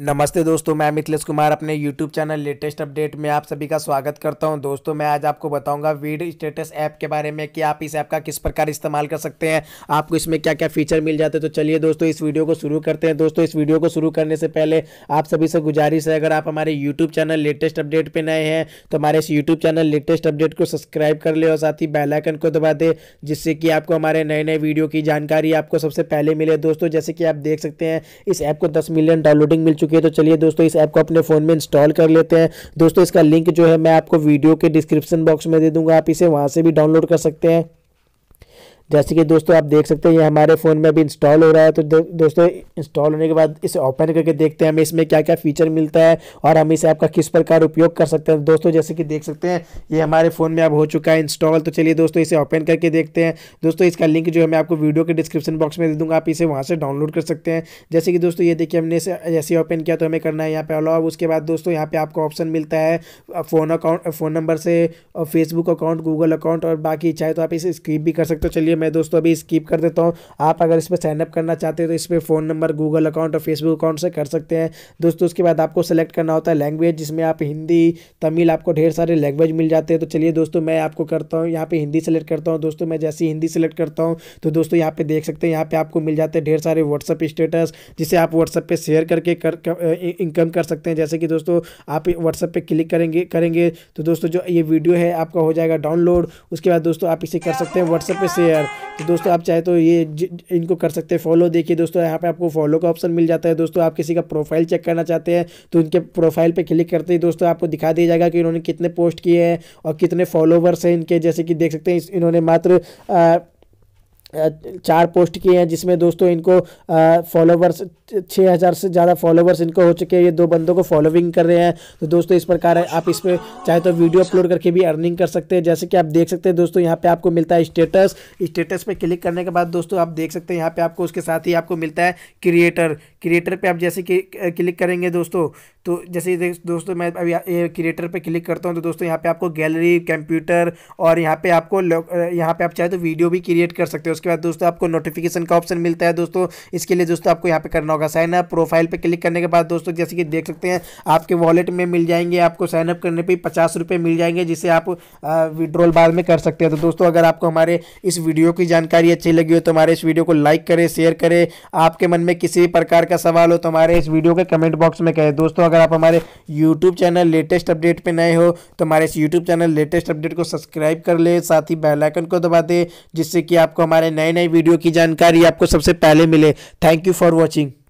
नमस्ते दोस्तों मैं मिथिलेश कुमार अपने यूट्यूब चैनल लेटेस्ट अपडेट में आप सभी का स्वागत करता हूं दोस्तों मैं आज आपको बताऊंगा वीड स्टेटस ऐप के बारे में कि आप इस ऐप का किस प्रकार इस्तेमाल कर सकते हैं आपको इसमें क्या क्या फीचर मिल जाते हैं तो चलिए दोस्तों इस वीडियो को शुरू करते हैं दोस्तों इस वीडियो को शुरू करने से पहले आप सभी से गुजारिश है अगर आप हमारे यूट्यूब चैनल लेटेस्ट अपडेट पर नए हैं तो हमारे इस यूट्यूब चैनल लेटेस्ट अपडेट को सब्सक्राइब कर ले और साथ ही बेलाइकन को दबा दे जिससे कि आपको हमारे नए नए वीडियो की जानकारी आपको सबसे पहले मिले दोस्तों जैसे कि आप देख सकते हैं इस ऐप को दस मिलियन डाउनलोडिंग मिल चुकी है तो चलिए दोस्तों इस ऐप को अपने फ़ोन में इंस्टॉल कर लेते हैं दोस्तों इसका लिंक जो है मैं आपको वीडियो के डिस्क्रिप्शन बॉक्स में दे दूंगा आप इसे वहां से भी डाउनलोड कर सकते हैं जैसे कि दोस्तों आप देख सकते हैं ये हमारे फ़ोन में अभी इंस्टॉल हो रहा है तो दोस्तों इंस्टॉल होने के बाद इसे ओपन करके देखते हैं हमें इसमें क्या क्या फ़ीचर मिलता है और हम इसे आपका किस प्रकार उपयोग कर सकते हैं दोस्तों जैसे कि देख सकते हैं ये हमारे फ़ोन में अब हो चुका है इंस्टॉल तो चलिए दोस्तों इसे ओपन करके देखते हैं दोस्तों इसका लिंक जो है मैं आपको वीडियो के डिस्क्रिप्शन बॉक्स में दे दूँगा आप इसे वहाँ से डाउनलोड कर सकते हैं जैसे कि दोस्तों ये देखिए हमने इसे जैसे ओपन किया तो हमें करना है यहाँ पर अलाउ उसके बाद दोस्तों यहाँ पर आपको ऑप्शन मिलता है फ़ोन अकाउंट फ़ोन नंबर से फेसबुक अकाउंट गूगल अकाउंट और बाकी चाहे तो आप इसे स्क्रीप भी कर सकते हो चलिए चलिए मैं दोस्तों अभी स्कीप कर देता हूँ आप अगर इस पर साइनअप करना चाहते हो तो इस पर फ़ोन नंबर गूगल अकाउंट और फेसबुक अकाउंट से कर सकते हैं दोस्तों उसके बाद आपको सेलेक्ट करना होता है लैंग्वेज जिसमें आप हिंदी तमिल आपको ढेर सारे लैंग्वेज मिल जाते हैं तो चलिए दोस्तों मैं आपको करता हूँ यहाँ पर हिंदी सेलेक्ट करता हूँ दोस्तों मैं जैसी हिंदी सेलेक्ट करता हूँ तो दोस्तों यहाँ पर देख सकते हैं यहाँ पर आपको मिल जाते हैं ढेर सारे व्हाट्सअप स्टेटस जिसे आप व्हाट्सअप पर शेयर करके कर, इनकम कर सकते हैं जैसे कि दोस्तों आप व्हाट्सअप पर क्लिक करेंगे करेंगे तो दोस्तों जो ये वीडियो है आपका हो जाएगा डाउनलोड उसके बाद दोस्तों आप इसे कर सकते हैं व्हाट्सएप पर शेयर पर तो दोस्तों आप चाहे तो ये इनको कर सकते हैं फॉलो देखिए दोस्तों यहाँ पे आपको फॉलो का ऑप्शन मिल जाता है दोस्तों आप किसी का प्रोफाइल चेक करना चाहते हैं तो इनके प्रोफाइल पे क्लिक करते ही दोस्तों आपको दिखा दिया जाएगा कि इन्होंने कितने पोस्ट किए हैं और कितने फॉलोवर्स हैं इनके जैसे कि देख सकते हैं इन्होंने मात्र आ, चार पोस्ट किए हैं जिसमें दोस्तों इनको फॉलोवर्स छः हज़ार से ज़्यादा फॉलोवर्स इनको हो चुके हैं ये दो बंदों को फॉलोविंग कर रहे हैं तो दोस्तों इस प्रकार है आप इस पर चाहे तो वीडियो अपलोड करके भी अर्निंग कर सकते हैं जैसे कि आप देख सकते हैं दोस्तों यहाँ पे आपको मिलता है स्टेटस स्टेटस पे क्लिक करने के बाद दोस्तों आप देख सकते हैं यहाँ पर आपको उसके साथ ही आपको मिलता है क्रिएटर क्रिएटर पे आप जैसे कि क्लिक करेंगे दोस्तों तो जैसे दोस्तों मैं अभी क्रिएटर पे क्लिक करता हूँ तो दोस्तों यहाँ पे आपको गैलरी कंप्यूटर और यहाँ पे आपको यहाँ पे आप चाहे तो वीडियो भी क्रिएट कर सकते हो उसके बाद दोस्तों आपको नोटिफिकेशन का ऑप्शन मिलता है दोस्तों इसके लिए दोस्तों आपको यहाँ पे करना होगा साइन अप प्रोफाइल पर क्लिक करने के बाद दोस्तों जैसे कि देख सकते हैं आपके वॉलेट में मिल जाएंगे आपको साइन अप करने पर पचास मिल जाएंगे जिसे आप विड्रॉल बाद में कर सकते हैं तो दोस्तों अगर आपको हमारे इस वीडियो की जानकारी अच्छी लगी हो तो हमारे इस वीडियो को लाइक करें शेयर करें आपके मन में किसी भी प्रकार का का सवाल हो तो हमारे इस वीडियो के कमेंट बॉक्स में कहें दोस्तों अगर आप हमारे यूट्यूब चैनल लेटेस्ट अपडेट पर नए हो तो हमारे इस यूट्यूब चैनल लेटेस्ट अपडेट को सब्सक्राइब कर ले साथ ही बेलाइकन को दबा दे जिससे कि आपको हमारे नए नए वीडियो की जानकारी आपको सबसे पहले मिले थैंक यू फॉर वॉचिंग